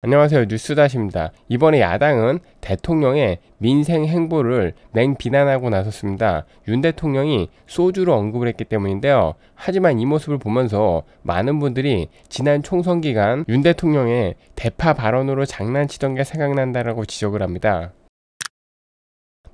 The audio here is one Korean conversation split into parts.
안녕하세요. 뉴스다시입니다. 이번에 야당은 대통령의 민생 행보를 맹비난하고 나섰습니다. 윤 대통령이 소주로 언급을 했기 때문인데요. 하지만 이 모습을 보면서 많은 분들이 지난 총선 기간 윤 대통령의 대파 발언으로 장난치던 게 생각난다라고 지적을 합니다.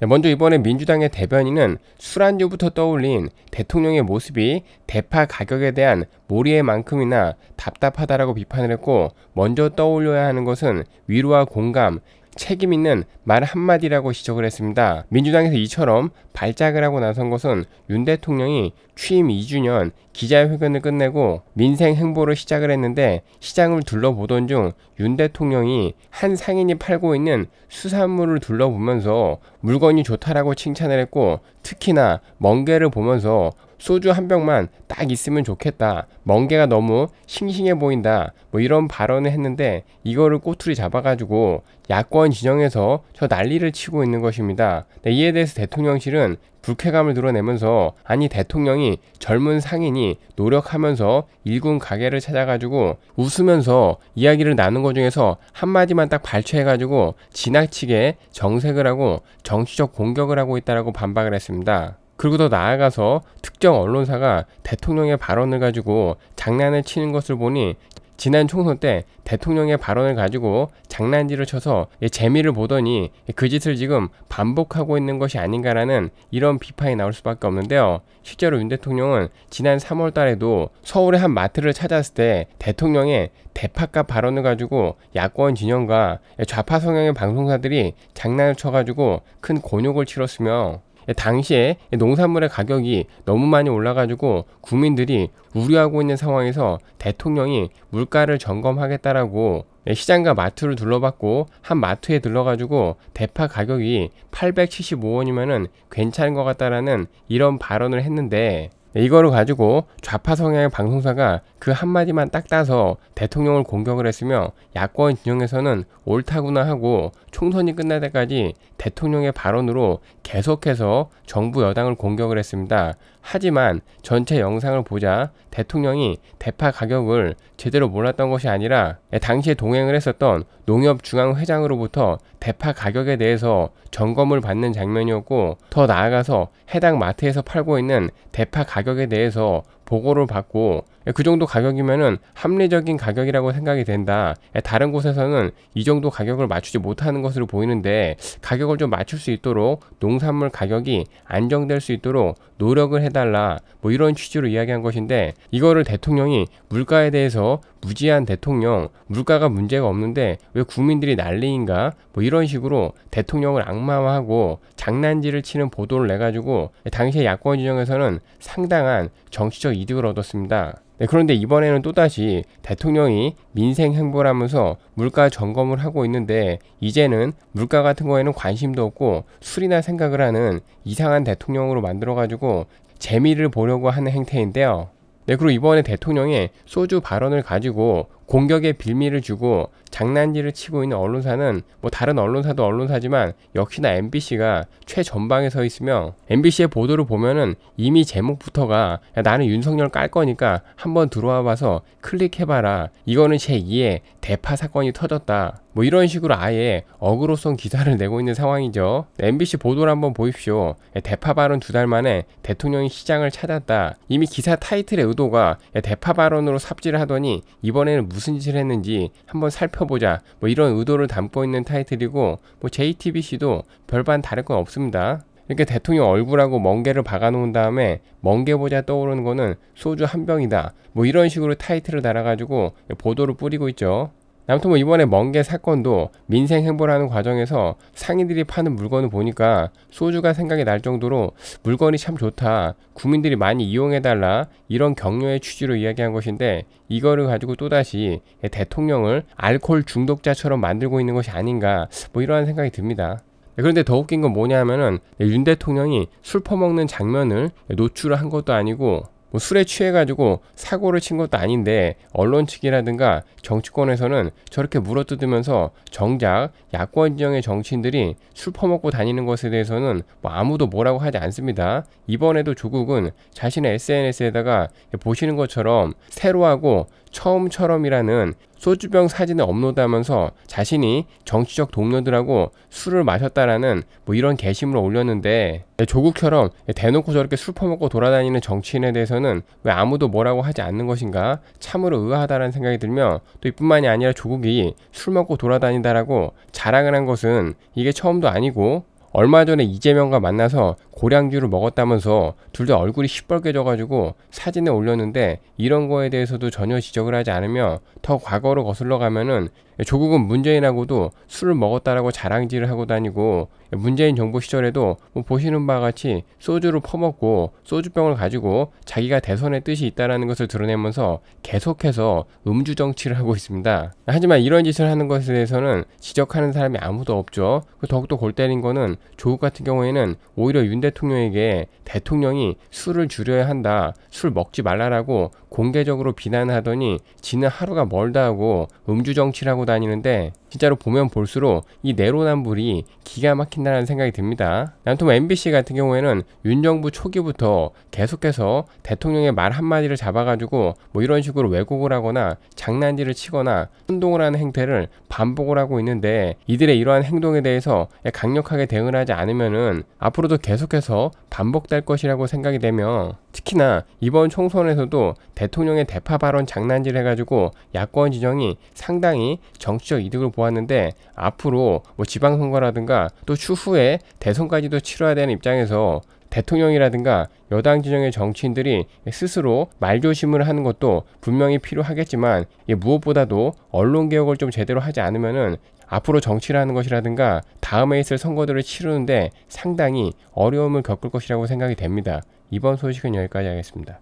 네, 먼저 이번에 민주당의 대변인은 술안주부터 떠올린 대통령의 모습이 대파 가격에 대한 몰이의만큼이나 답답하다라고 비판을 했고 먼저 떠올려야 하는 것은 위로와 공감, 책임 있는 말 한마디라고 지적을 했습니다. 민주당에서 이처럼 발작을 하고 나선 것은 윤 대통령이 취임 2주년 기자회견을 끝내고 민생 행보를 시작을 했는데 시장을 둘러보던 중 윤 대통령이 한 상인이 팔고 있는 수산물을 둘러보면서 물건이 좋다라고 칭찬을 했고 특히나 멍게를 보면서 소주 한 병만 딱 있으면 좋겠다. 멍게가 너무 싱싱해 보인다. 뭐 이런 발언을 했는데 이거를 꼬투리 잡아가지고 야권 진영에서 저 난리를 치고 있는 것입니다. 네, 이에 대해서 대통령실은 불쾌감을 드러내면서 아니 대통령이 젊은 상인이 노력하면서 일군 가게를 찾아가지고 웃으면서 이야기를 나눈 것 중에서 한마디만 딱 발췌해가지고 지나치게 정색을 하고 정치적 공격을 하고 있다라고 반박을 했습니다. 그리고 더 나아가서 특정 언론사가 대통령의 발언을 가지고 장난을 치는 것을 보니 지난 총선 때 대통령의 발언을 가지고 장난질을 쳐서 예, 재미를 보더니 예, 그 짓을 지금 반복하고 있는 것이 아닌가라는 이런 비판이 나올 수밖에 없는데요. 실제로 윤 대통령은 지난 3월 달에도 서울의 한 마트를 찾았을 때 대통령의 대파값 발언을 가지고 야권 진영과 예, 좌파 성향의 방송사들이 장난을 쳐가지고 큰 곤욕을 치렀으며 당시에 농산물의 가격이 너무 많이 올라가지고 국민들이 우려하고 있는 상황에서 대통령이 물가를 점검하겠다라고 시장과 마트를 둘러봤고 한 마트에 들러가지고 대파 가격이 8 7 5원이면 괜찮은 것 같다라는 이런 발언을 했는데 이거를 가지고 좌파 성향의 방송사가 그 한마디만 딱 따서 대통령을 공격을 했으며 야권 진영에서는 옳다구나 하고 총선이 끝날 때까지 대통령의 발언으로 계속해서 정부 여당을 공격을 했습니다. 하지만 전체 영상을 보자 대통령이 대파 가격을 제대로 몰랐던 것이 아니라 예, 당시에 동행을 했었던 농협중앙회장으로부터 대파 가격에 대해서 점검을 받는 장면이었고 더 나아가서 해당 마트에서 팔고 있는 대파 가격 가격에 대해서 보고를 받고 그 정도 가격이면 합리적인 가격이라고 생각이 된다. 예, 다른 곳에서는 이 정도 가격을 맞추지 못하는 것으로 보이는데 가격을 좀 맞출 수 있도록 농산물 가격이 안정될 수 있도록 노력을 해달라. 뭐 이런 취지로 이야기한 것인데 이거를 대통령이 물가에 대해서 무지한 대통령, 물가가 문제가 없는데 왜 국민들이 난리인가? 뭐 이런 식으로 대통령을 악마화하고 장난질을 치는 보도를 내가지고 당시의 야권 진영에서는 상당한 정치적 이득을 얻었습니다. 네, 그런데 이번에는 또다시 대통령이 민생 행보라면서 물가 점검을 하고 있는데 이제는 물가 같은 거에는 관심도 없고 술이나 생각을 하는 이상한 대통령으로 만들어가지고 재미를 보려고 하는 행태인데요. 네, 그리고 이번에 대통령의 소주 발언을 가지고 공격에 빌미를 주고 장난질을 치고 있는 언론사는 뭐 다른 언론사도 언론사지만 역시나 MBC가 최전방에 서 있으며 MBC의 보도를 보면은 이미 제목부터가 야, 나는 윤석열 깔 거니까 한번 들어와 봐서 클릭해봐라 이거는 제2의 대파 사건이 터졌다 뭐 이런 식으로 아예 어그로성 기사를 내고 있는 상황이죠. MBC 보도를 한번 보십시오. 대파 발언 두 달 만에 대통령이 시장을 찾았다. 이미 기사 타이틀의 의도가 대파 발언으로 삽질을 하더니 이번에는 무슨 짓을 했는지 한번 살펴보자 뭐 이런 의도를 담고 있는 타이틀이고 뭐 JTBC도 별반 다를 건 없습니다. 이렇게 대통령 얼굴하고 멍게를 박아놓은 다음에 멍게보자 떠오르는 거는 소주 한 병이다 뭐 이런 식으로 타이틀을 달아가지고 보도를 뿌리고 있죠. 아무튼 뭐 이번에 멍게 사건도 민생 행보라는 과정에서 상인들이 파는 물건을 보니까 소주가 생각이 날 정도로 물건이 참 좋다. 국민들이 많이 이용해달라. 이런 격려의 취지로 이야기한 것인데 이거를 가지고 또다시 대통령을 알코올 중독자처럼 만들고 있는 것이 아닌가 뭐 이러한 생각이 듭니다. 네, 그런데 더 웃긴 건 뭐냐면은 하윤 네, 대통령이 술 퍼먹는 장면을 노출한 것도 아니고 뭐 술에 취해가지고 사고를 친 것도 아닌데 언론 측이라든가 정치권에서는 저렇게 물어뜯으면서 정작 야권 지형의 정치인들이 술 퍼먹고 다니는 것에 대해서는 뭐 아무도 뭐라고 하지 않습니다. 이번에도 조국은 자신의 SNS에다가 보시는 것처럼 새로하고 처음처럼이라는 소주병 사진을 업로드하면서 자신이 정치적 동료들하고 술을 마셨다라는 뭐 이런 게시물을 올렸는데 조국처럼 대놓고 저렇게 술 퍼먹고 돌아다니는 정치인에 대해서는 왜 아무도 뭐라고 하지 않는 것인가 참으로 의아하다라는 생각이 들며 또 이뿐만이 아니라 조국이 술 먹고 돌아다닌다라고 자랑을 한 것은 이게 처음도 아니고 얼마 전에 이재명과 만나서 고량주를 먹었다면서 둘 다 얼굴이 시뻘개져가지고 사진에 올렸는데 이런 거에 대해서도 전혀 지적을 하지 않으며 더 과거로 거슬러 가면은 조국은 문재인하고도 술을 먹었다라고 자랑질을 하고 다니고 문재인 정부 시절에도 뭐 보시는 바와 같이 소주를 퍼먹고 소주병을 가지고 자기가 대선의 뜻이 있다라는 것을 드러내면서 계속해서 음주 정치를 하고 있습니다. 하지만 이런 짓을 하는 것에 대해서는 지적하는 사람이 아무도 없죠. 그 더욱더 골 때린 거는 조국 같은 경우에는 오히려 윤 대통령에게 대통령이 술을 줄여야 한다, 술 먹지 말라라고 공개적으로 비난하더니 지는 하루가 멀다 하고 음주 정치를하고 다니는데 진짜로 보면 볼수록 이 내로남불이 기가 막힌다는 생각이 듭니다. 난통 MBC 같은 경우에는 윤정부 초기부터 계속해서 대통령의 말 한마디를 잡아가지고 뭐 이런 식으로 왜곡을 하거나 장난질을 치거나 혼동을 하는 행태를 반복을 하고 있는데 이들의 이러한 행동에 대해서 강력하게 대응을 하지 않으면은 앞으로도 계속해서 반복될 것이라고 생각이 되며 특히나 이번 총선에서도 대통령의 대파 발언 장난질 해가지고 야권 지정이 상당히 정치적 이득을 보았는데 앞으로 뭐 지방선거라든가 또 추후에 대선까지도 치러야 되는 입장에서 대통령이라든가 여당 지정의 정치인들이 스스로 말조심을 하는 것도 분명히 필요하겠지만 무엇보다도 언론 개혁을 좀 제대로 하지 않으면은 앞으로 정치를하는 것이라든가 다음에 있을 선거들을 치르는데 상당히 어려움을 겪을 것이라고 생각이 됩니다. 이번 소식은 여기까지 하겠습니다.